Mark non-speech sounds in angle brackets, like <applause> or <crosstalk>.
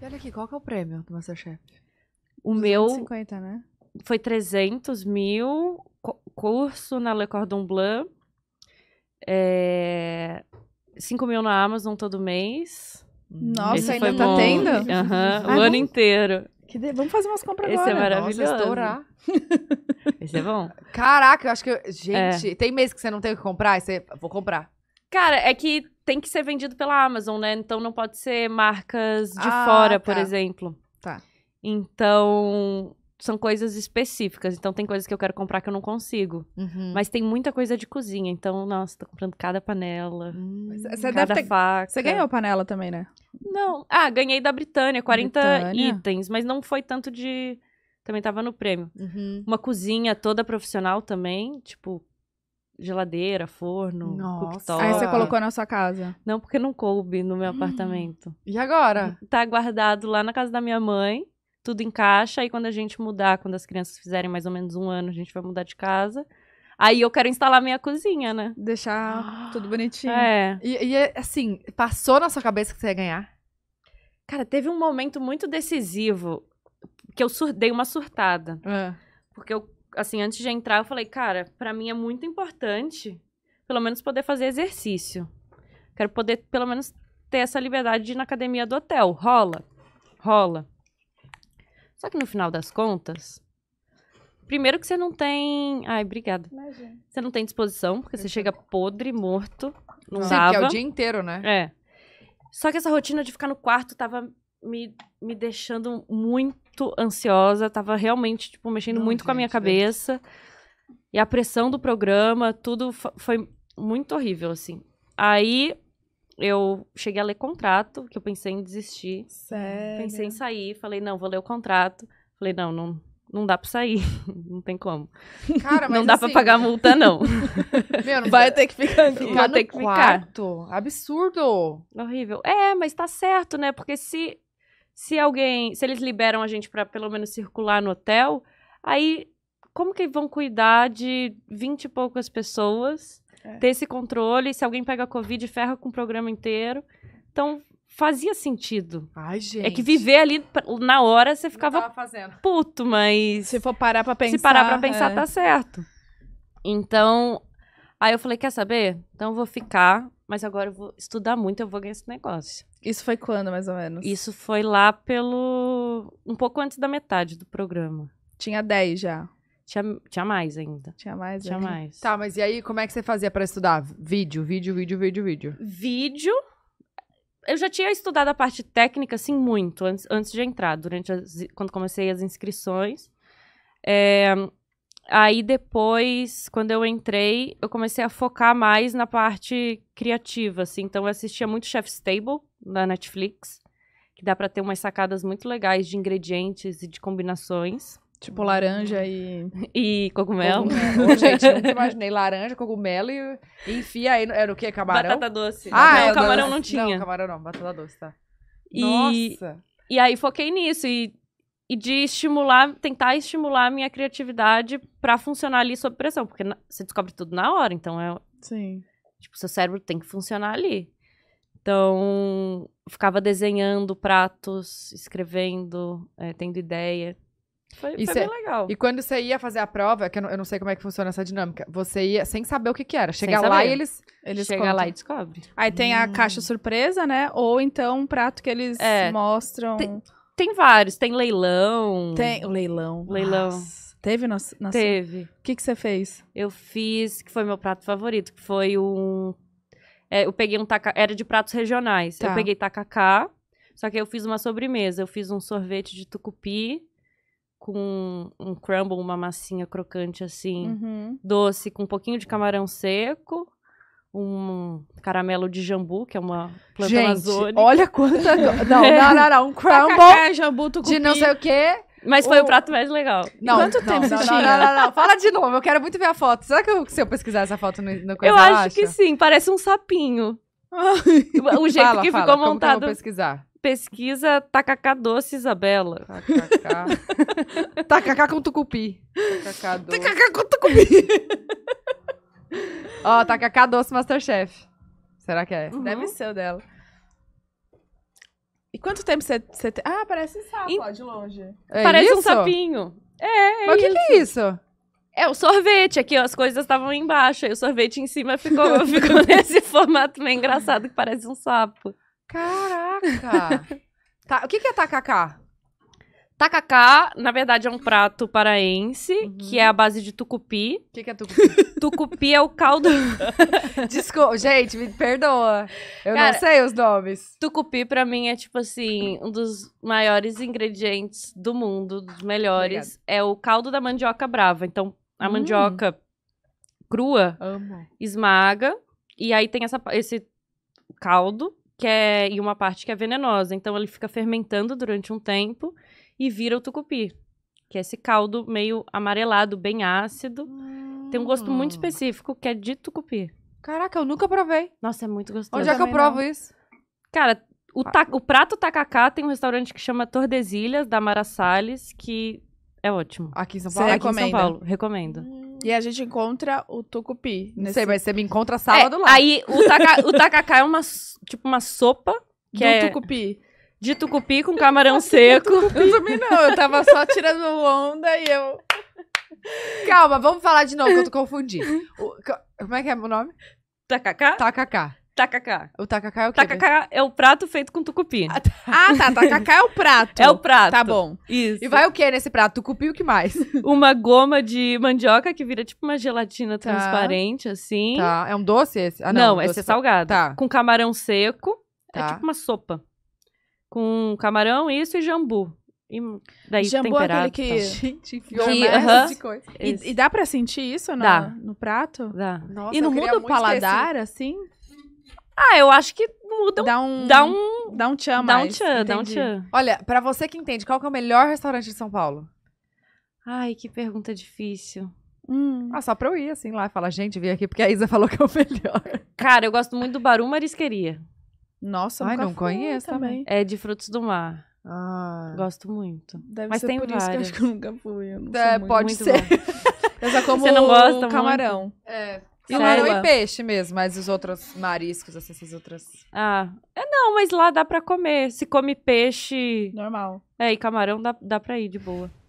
E olha aqui, qual que é o prêmio do Masterchef? O meu. meu. né? Foi 300 mil. Curso na Le Cordon Bleu. É... 5 mil na Amazon todo mês. Nossa, Esse ainda tá bom. tendo? Uhum, o vamos... Ah, ano inteiro. De... Vamos fazer umas compras Esse agora. Esse é maravilhoso. Nossa, estourar. Esse é bom. Caraca, eu acho que. Eu... Gente, é. tem mês que você não tem o que comprar? Você... Vou comprar. Cara, é que tem que ser vendido pela Amazon, né? Então não pode ser marcas de ah, fora, tá. por exemplo. Tá. Então, são coisas específicas. Então, tem coisas que eu quero comprar que eu não consigo. Uhum. Mas tem muita coisa de cozinha. Então, nossa, tô comprando cada panela, hum, Você cada ter... faca. Você ganhou panela também, né? Não. Ah, ganhei da Britânia, 40 Britânia. itens. Mas não foi tanto de... Também tava no prêmio. Uhum. Uma cozinha toda profissional também, tipo, geladeira, forno, Nossa. cooktop. Aí você colocou na sua casa? Não, porque não coube no meu hum. apartamento. E agora? Tá guardado lá na casa da minha mãe, tudo em caixa. Aí quando a gente mudar, quando as crianças fizerem mais ou menos um ano, a gente vai mudar de casa. Aí eu quero instalar minha cozinha, né? Deixar ah, <gasps> tudo bonitinho. É. E, e assim, passou na sua cabeça que você ia ganhar? Cara, teve um momento muito decisivo que eu dei uma surtada. É. Porque eu assim, antes de entrar, eu falei, cara, para mim é muito importante pelo menos poder fazer exercício. Quero poder, pelo menos, ter essa liberdade de ir na academia do hotel. Rola. Rola. Só que no final das contas, primeiro que você não tem. Ai, obrigada. Imagina. Você não tem disposição, porque você uhum. chega podre, morto, não Sim, que é o dia inteiro, né? É. Só que essa rotina de ficar no quarto tava me, me deixando muito ansiosa, tava realmente, tipo, mexendo Não, muito gente, com a minha é. cabeça. E a pressão do programa, tudo foi muito horrível, assim. Aí eu cheguei a ler contrato, que eu pensei em desistir. Sério? Pensei em sair, falei, não, vou ler o contrato. Falei, não, não, não dá pra sair, <laughs> não tem como. Cara, mas não dá assim... pra pagar multa, não. <laughs> Meu, não vai ter que ficar aqui. Vai ter que quarto. ficar. Absurdo. Horrível. É, mas tá certo, né? Porque se se alguém, se eles liberam a gente para pelo menos circular no hotel, aí como que vão cuidar de vinte e poucas pessoas, é. ter esse controle, se alguém pega covid, ferra com o programa inteiro. Então, fazia sentido. Ai, gente. É que viver ali na hora você ficava puto, mas se for parar para pensar, se parar para pensar é. tá certo. Então, aí eu falei, quer saber? Então eu vou ficar mas agora eu vou estudar muito, eu vou ganhar esse negócio. Isso foi quando, mais ou menos? Isso foi lá pelo. um pouco antes da metade do programa. Tinha 10 já. Tinha, tinha mais ainda. Tinha mais Tinha ainda. Né? mais. Tá, mas e aí, como é que você fazia para estudar? Vídeo, vídeo, vídeo, vídeo, vídeo. Vídeo. Eu já tinha estudado a parte técnica, assim, muito, antes, antes de entrar, durante as, quando comecei as inscrições. É, Aí depois, quando eu entrei, eu comecei a focar mais na parte criativa, assim. Então eu assistia muito Chef's Table na Netflix, que dá para ter umas sacadas muito legais de ingredientes e de combinações. Tipo laranja e. <laughs> E cogumelo. cogumelo. <laughs> gente, nunca imaginei laranja, cogumelo e. Enfia aí. Era o quê? Camarão? Batata doce. Ah, não, é, camarão não tinha. Não, camarão não, batata doce, tá. E... Nossa! E aí foquei nisso. E e de estimular, tentar estimular a minha criatividade para funcionar ali sob pressão, porque você descobre tudo na hora, então é Sim. Tipo, seu cérebro tem que funcionar ali. Então, ficava desenhando pratos, escrevendo, é, tendo ideia. Foi, foi bem legal. E quando você ia fazer a prova, que eu não, eu não, sei como é que funciona essa dinâmica, você ia sem saber o que, que era. Chega lá e eles. eles Chega contam. lá e descobre. Aí tem a caixa hum. surpresa, né? Ou então um prato que eles é, mostram. Tem, tem vários, tem leilão. Tem o leilão. Leilão. Nossa. Teve na, na Teve. O que, que você fez? Eu fiz, que foi meu prato favorito, que foi um. É, eu peguei um tacacá. Era de pratos regionais. Tá. Eu peguei tacacá, só que eu fiz uma sobremesa. Eu fiz um sorvete de tucupi com um crumble, uma massinha crocante assim, uhum. doce, com um pouquinho de camarão seco um caramelo de jambu, que é uma planta Gente, amazônica. olha quanta... É não, não, <laughs> é. não, não, um crumble jambu, tucupi. de não sei o quê. Mas foi o, o prato mais legal. Não, Quanto tempo não, você tinha? Não, não, não, não, Fala de novo, eu quero muito ver a foto. Será que eu, se eu pesquisar essa foto no, no coisa, Eu acho acha? que sim, parece um sapinho. o jeito fala, que fala, ficou montado. Como que eu vou pesquisar? Pesquisa tacacá doce Isabela. Tacacá. <laughs> tacacá com tucupi. Tacacá, doce. tacacá com tucupi. Ó, tá com a K doce Masterchef. Será que é? Uhum. Deve ser o dela. E quanto tempo você tem? Ah, parece um sapo, e... ó, de longe. É parece isso? um sapinho. É, é Mas o que, que é isso? É, o sorvete aqui, ó, as coisas estavam embaixo, aí o sorvete em cima ficou, <laughs> ficou nesse formato meio engraçado que parece um sapo. Caraca! <laughs> tá, o que, que é tacacá? Tacacá, na verdade, é um prato paraense, uhum. que é uhum. a base de tucupi. O que, que, é tucupi? <laughs> tucupi é o caldo. <laughs> Desculpa, gente, me perdoa. Eu Cara, não sei os nomes. Tucupi, para mim, é tipo assim, um dos maiores ingredientes do mundo, dos melhores. Obrigada. É o caldo da mandioca brava. Então, a hum. mandioca crua Amo. esmaga. E aí tem essa, esse caldo, que é. E uma parte que é venenosa. Então ele fica fermentando durante um tempo e vira o tucupi, que é esse caldo meio amarelado, bem ácido. Hum. Tem um gosto muito hum. específico que é de tucupi. Caraca, eu nunca provei. Nossa, é muito gostoso. Onde é que eu provo não. isso? Cara, o, ah. ta... o prato tacacá tem um restaurante que chama Tordesilhas, da Mara Salles, que é ótimo. Aqui em São Paulo? Você Aqui recomenda. em São Paulo, recomendo. E a gente encontra o tucupi. Não nesse... sei, mas você me encontra sábado é, lá. Aí o, taca... o tacacá é uma, tipo uma sopa. Que Do é... tucupi de tucupi com camarão seco. Eu também não, eu tava só tirando onda e eu. <laughs> Calma, vamos falar de novo, que eu tô confundindo. <laughs> O- como é que é o nome? Tacacá? Tacacá. Tacacá. O tacacá é o quê? Tacacá é o prato feito com tucupi. Ah, tá. Ah, tá. Tacacá é o prato. É o prato. Tá bom. Isso. E vai o que nesse prato? Tucupi o que mais? <laughs> Uma goma de mandioca que vira tipo uma gelatina Tá. transparente, assim. Tá. É um doce esse? Ah, não, não, é doce é salgado. Tá. Com camarão seco. É tá. tipo uma sopa com camarão, isso e jambu. E daí jambu é temperado. É que... Tá. <laughs> Gente, enfiou uh -huh, tipo coisa. E, e, dá pra sentir isso não dá. no prato? Dá. Nossa, e não muda o paladar, assim? Ah, eu acho que muda. Dá um. Dá um, dá um tchan, Dá um tchan, dá um tchan. Olha, pra você que entende, qual que é o melhor restaurante de São Paulo? Ai, que pergunta difícil. Hum. Ah, só pra eu ir assim lá e falar, gente, vim aqui porque a Isa falou que é o melhor. Cara, eu gosto muito do Baru Marisqueria. Nossa, Ai, não conheço também. É de frutos do mar. Ah. Gosto muito. Deve Mas ser tem por várias. isso que eu acho que eu nunca fui. Eu é, muito, pode muito ser. <laughs> eu só como Você não gosta camarão. Muito? É. Camarão e peixe mesmo, mas os outros mariscos, assim, essas outras. Ah, é não, mas lá dá pra comer. Se come peixe. Normal. É, e camarão dá, dá pra ir de boa.